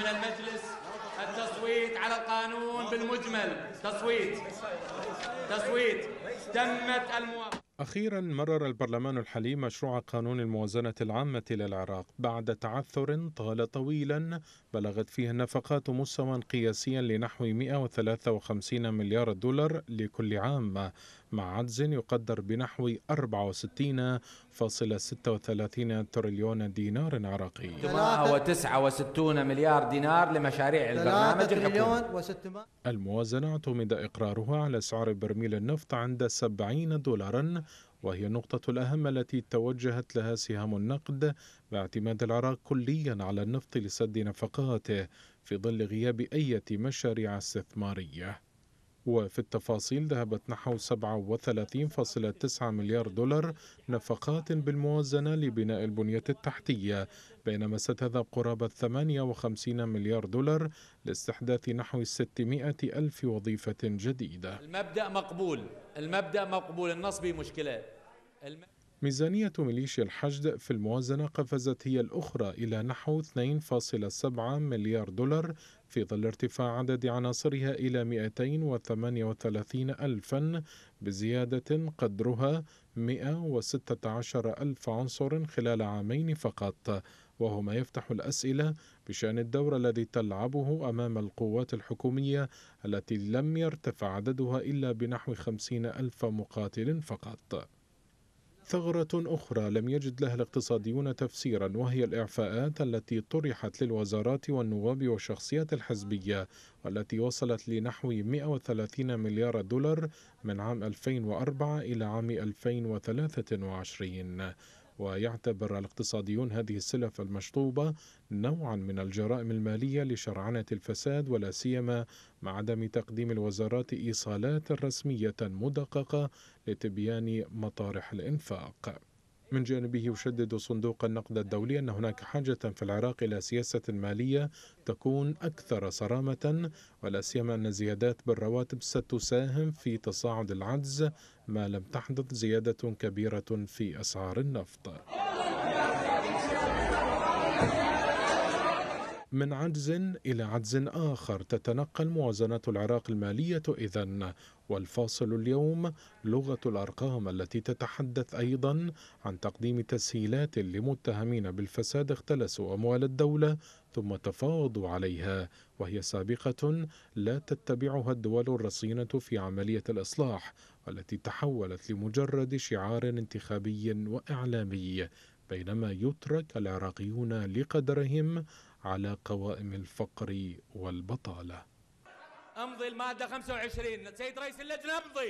من المجلس التصويت على القانون بالمجمل تصويت تصويت تمت الموافقة أخيرا مرر البرلمان الحالي مشروع قانون الموازنة العامة للعراق بعد تعثر طال طويلا بلغت فيه النفقات مستوى قياسيا لنحو 153 مليار دولار لكل عام مع عجز يقدر بنحو 64.36 تريليون دينار عراقي 69 مليار دينار لمشاريع البرنامج الحكومي الموازنة اعتمد إقرارها على سعر برميل النفط عند 70 دولاراً وهي النقطة الأهم التي توجهت لها سهام النقد باعتماد العراق كليا على النفط لسد نفقاته في ظل غياب أي مشاريع استثمارية وفي التفاصيل ذهبت نحو 37.9 مليار دولار نفقات بالموازنة لبناء البنية التحتية بينما ستذهب قرابة 58 مليار دولار لاستحداث نحو 600 ألف وظيفة جديدة المبدأ مقبول المبدأ مقبول النصب مشكلات الم... ميزانية ميليشيا الحشد في الموازنة قفزت هي الأخرى إلى نحو 2.7 مليار دولار في ظل ارتفاع عدد عناصرها إلى 238 ألفا بزيادة قدرها 116 ألف عنصر خلال عامين فقط وهو ما يفتح الأسئلة بشأن الدور الذي تلعبه أمام القوات الحكومية التي لم يرتفع عددها إلا بنحو 50 ألف مقاتل فقط ثغرة أخرى لم يجد لها الاقتصاديون تفسيرا وهي الإعفاءات التي طرحت للوزارات والنواب والشخصيات الحزبية والتي وصلت لنحو 130 مليار دولار من عام 2004 إلى عام 2023 ويعتبر الاقتصاديون هذه السلف المشطوبة نوعا من الجرائم المالية لشرعنة الفساد ولا سيما مع عدم تقديم الوزارات إيصالات رسمية مدققة لتبيان مطارح الإنفاق من جانبه يشدد صندوق النقد الدولي أن هناك حاجة في العراق إلى سياسة مالية تكون أكثر صرامة ولا سيما أن زيادات بالرواتب ستساهم في تصاعد العجز ما لم تحدث زيادة كبيرة في أسعار النفط. من عجز إلى عجز آخر تتنقل موازنة العراق المالية إذا والفاصل اليوم لغة الأرقام التي تتحدث أيضا عن تقديم تسهيلات لمتهمين بالفساد اختلسوا أموال الدولة ثم تفاوضوا عليها وهي سابقة لا تتبعها الدول الرصينة في عملية الإصلاح والتي تحولت لمجرد شعار انتخابي وإعلامي بينما يترك العراقيون لقدرهم على قوائم الفقر والبطالة أمضي المادة 25 سيد رئيس اللجنة أمضي